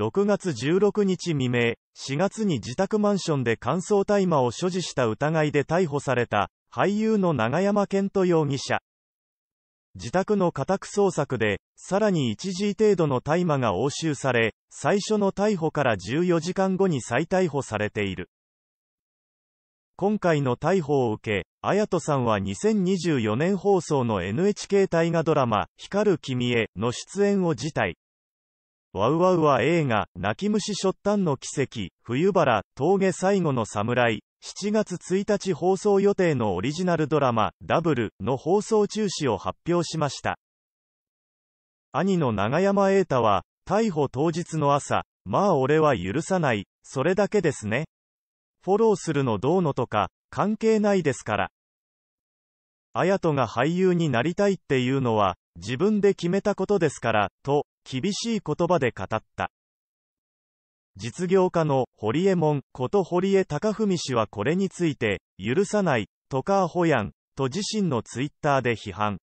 6月16日未明、4月に自宅マンションで乾燥大麻を所持した疑いで逮捕された、俳優の永山健人容疑者。自宅の家宅捜索で、さらに一時程度の大麻が押収され、最初の逮捕から14時間後に再逮捕されている。今回の逮捕を受け、綾人さんは2024年放送の NHK 大河ドラマ、光る君への出演を辞退。ワウワウは映画、泣き虫しょったんの奇跡、冬原、峠最後の侍、7月1日放送予定のオリジナルドラマ、ダブルの放送中止を発表しました。兄の永山瑛太は、逮捕当日の朝、まあ俺は許さない、それだけですね。フォローするのどうのとか、関係ないですから。綾人が俳優になりたいっていうのは、自分で決めたことですから、と、厳しい言葉で語った。実業家の堀江門こと堀江貴文氏はこれについて、許さない、とかアホやん、と自身のツイッターで批判。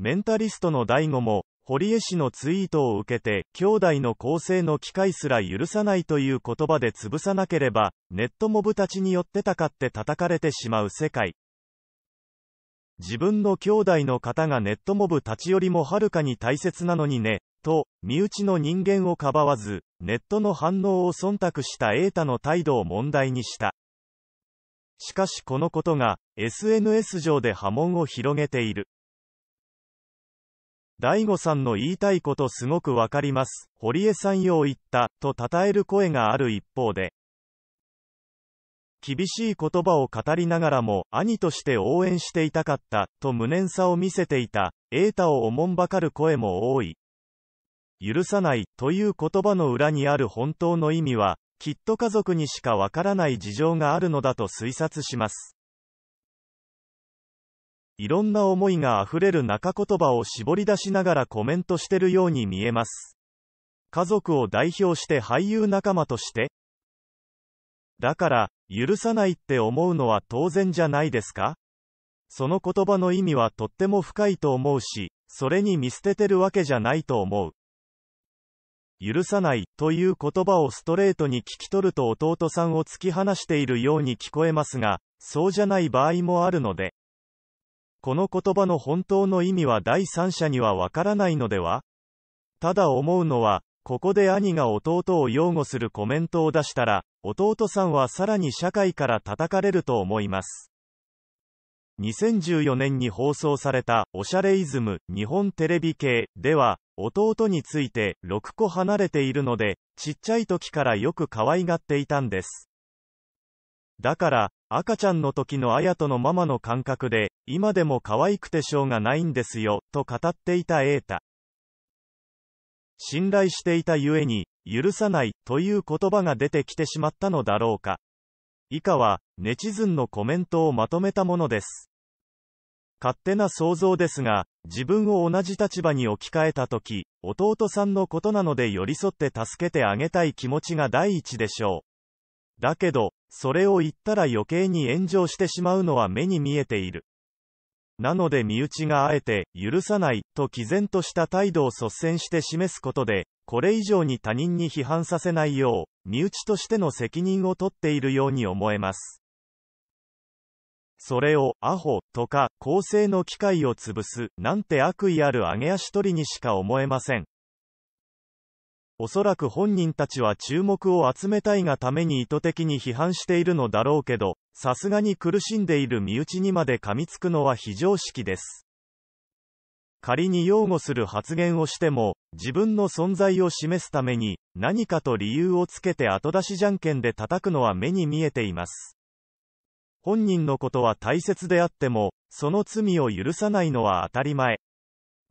メンタリストの大悟も、堀江氏のツイートを受けて、兄弟の構成の機会すら許さないという言葉で潰さなければ、ネットモブたちによってたかって叩かれてしまう世界。自分の兄弟の方がネットモブ立ち寄りもはるかに大切なのにね、と、身内の人間をかばわず、ネットの反応を忖度した瑛太の態度を問題にした。しかしこのことが、SNS 上で波紋を広げている。大悟さんの言いたいことすごくわかります。堀江さんよう言った、と称える声がある一方で、厳しい言葉を語りながらも、兄として応援していたかった、と無念さを見せていた、瑛太をおもんばかる声も多い。許さない、という言葉の裏にある本当の意味は、きっと家族にしかわからない事情があるのだと推察します。いろんな思いが溢れる中言葉を絞り出しながらコメントしてるように見えます。家族を代表して俳優仲間として、だから、許さないって思うのは当然じゃないですかその言葉の意味はとっても深いと思うし、それに見捨ててるわけじゃないと思う。許さないという言葉をストレートに聞き取ると弟さんを突き放しているように聞こえますが、そうじゃない場合もあるので。この言葉の本当の意味は第三者にはわからないのではただ思うのは、ここで兄が弟を擁護するコメントを出したら、弟さんはさらに社会から叩かれると思います。2014年に放送された、おしゃれイズム、日本テレビ系、では、弟について、6個離れているので、ちっちゃい時からよく可愛がっていたんです。だから、赤ちゃんの時の綾とのママの感覚で、今でも可愛くてしょうがないんですよ、と語っていた瑛太。信頼していたゆえに、許さないという言葉が出てきてしまったのだろうか。以下は、ネチズンのコメントをまとめたものです。勝手な想像ですが、自分を同じ立場に置き換えたとき、弟さんのことなので寄り添って助けてあげたい気持ちが第一でしょう。だけど、それを言ったら余計に炎上してしまうのは目に見えている。なので身内があえて、許さない、と毅然とした態度を率先して示すことで、これ以上に他人に批判させないよう、身内としての責任を取っているように思えます。それを、アホ、とか、公正の機会を潰す、なんて悪意ある揚げ足取りにしか思えません。おそらく本人たちは注目を集めたいがために意図的に批判しているのだろうけど、さすがに苦しんでいる身内にまで噛みつくのは非常識です。仮に擁護する発言をしても、自分の存在を示すために、何かと理由をつけて後出しじゃんけんで叩くのは目に見えています。本人のことは大切であっても、その罪を許さないのは当たり前。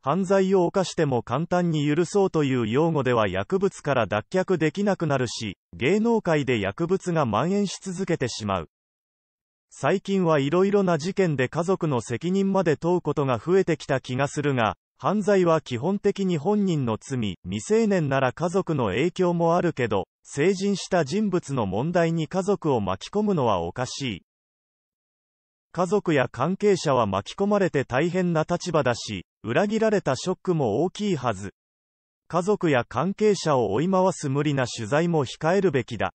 犯罪を犯しても簡単に許そうという用語では薬物から脱却できなくなるし、芸能界で薬物が蔓延し続けてしまう。最近はいろいろな事件で家族の責任まで問うことが増えてきた気がするが、犯罪は基本的に本人の罪、未成年なら家族の影響もあるけど、成人した人物の問題に家族を巻き込むのはおかしい。家族や関係者は巻き込まれて大変な立場だし、裏切られたショックも大きいはず。家族や関係者を追い回す無理な取材も控えるべきだ。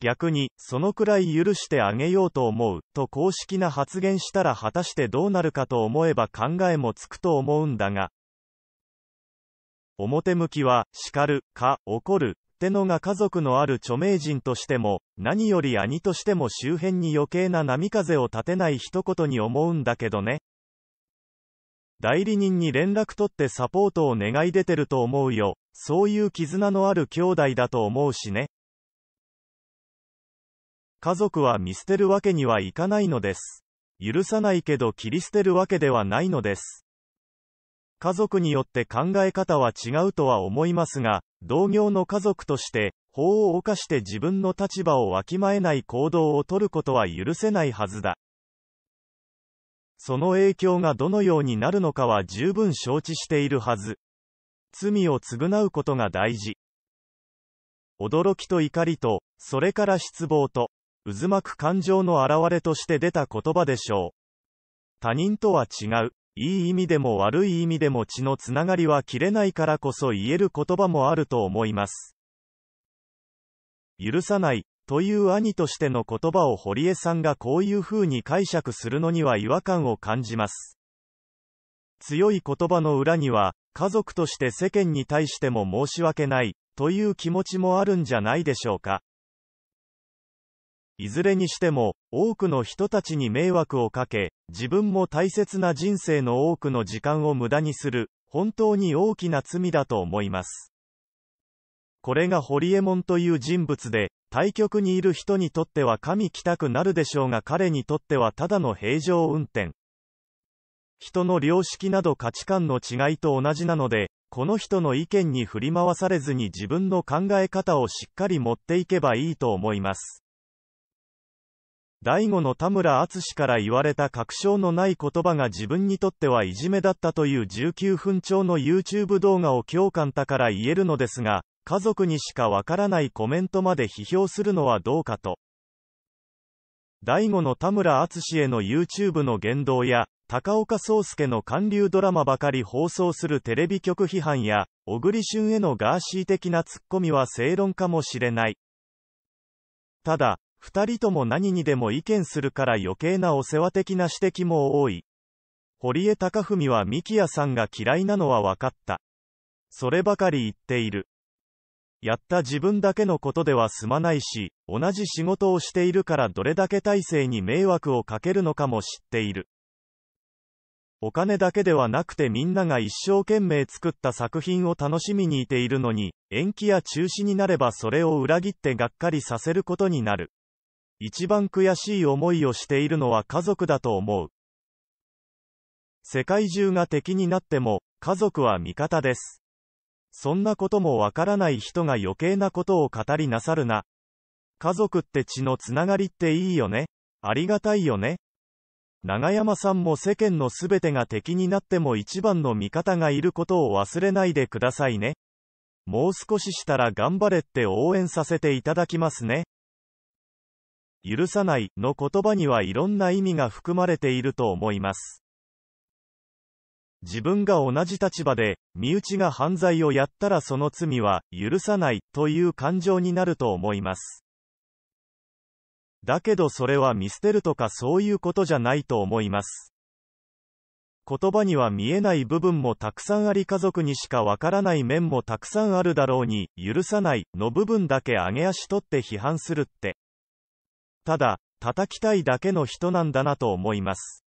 逆に、そのくらい許してあげようと思う、と公式な発言したら果たしてどうなるかと思えば考えもつくと思うんだが。表向きは、叱る、か、怒る、ってのが家族のある著名人としても、何より兄としても周辺に余計な波風を立てない一言に思うんだけどね。代理人に連絡取ってサポートを願い出てると思うよ。そういう絆のある兄弟だと思うしね。家族は見捨てるわけにはいかないのです。許さないけど切り捨てるわけではないのです。家族によって考え方は違うとは思いますが、同業の家族として、法を犯して自分の立場をわきまえない行動をとることは許せないはずだ。その影響がどのようになるのかは十分承知しているはず。罪を償うことが大事。驚きと怒りと、それから失望と、渦巻く感情の表れとして出た言葉でしょう。他人とは違う。いい意味でも悪い意味でも血のつながりは切れないからこそ言える言葉もあると思います。許さない、という兄としての言葉を堀江さんがこういう風に解釈するのには違和感を感じます。強い言葉の裏には、家族として世間に対しても申し訳ない、という気持ちもあるんじゃないでしょうか。いずれにしても、多くの人たちに迷惑をかけ、自分も大切な人生の多くの時間を無駄にする、本当に大きな罪だと思います。これがホリエモンという人物で、対局にいる人にとっては神来たくなるでしょうが彼にとってはただの平常運転。人の良識など価値観の違いと同じなので、この人の意見に振り回されずに自分の考え方をしっかり持っていけばいいと思います。第五の田村淳から言われた確証のない言葉が自分にとってはいじめだったという19分超の YouTube 動画を共感たから言えるのですが、家族にしかわからないコメントまで批評するのはどうかと。第5の田村淳への YouTube の言動や、高岡壮介の韓流ドラマばかり放送するテレビ局批判や、小栗旬へのガーシー的なツッコミは正論かもしれない。ただ、二人とも何にでも意見するから余計なお世話的な指摘も多い。堀江貴文は三木屋さんが嫌いなのは分かった。そればかり言っている。やった自分だけのことでは済まないし、同じ仕事をしているからどれだけ体制に迷惑をかけるのかも知っている。お金だけではなくてみんなが一生懸命作った作品を楽しみにいているのに、延期や中止になればそれを裏切ってがっかりさせることになる。一番悔しい思いをしているのは家族だと思う。世界中が敵になっても、家族は味方です。そんなこともわからない人が余計なことを語りなさるな。家族って血のつながりっていいよね。ありがたいよね。長山さんも世間のすべてが敵になっても一番の味方がいることを忘れないでくださいね。もう少ししたら頑張れって応援させていただきますね。許さないの言葉にはいろんな意味が含まれていると思います。自分が同じ立場で、身内が犯罪をやったらその罪は許さないという感情になると思います。だけどそれは見捨てるとかそういうことじゃないと思います。言葉には見えない部分もたくさんあり家族にしかわからない面もたくさんあるだろうに、許さないの部分だけ上げ足取って批判するって。ただ、叩きたいだけの人なんだなと思います。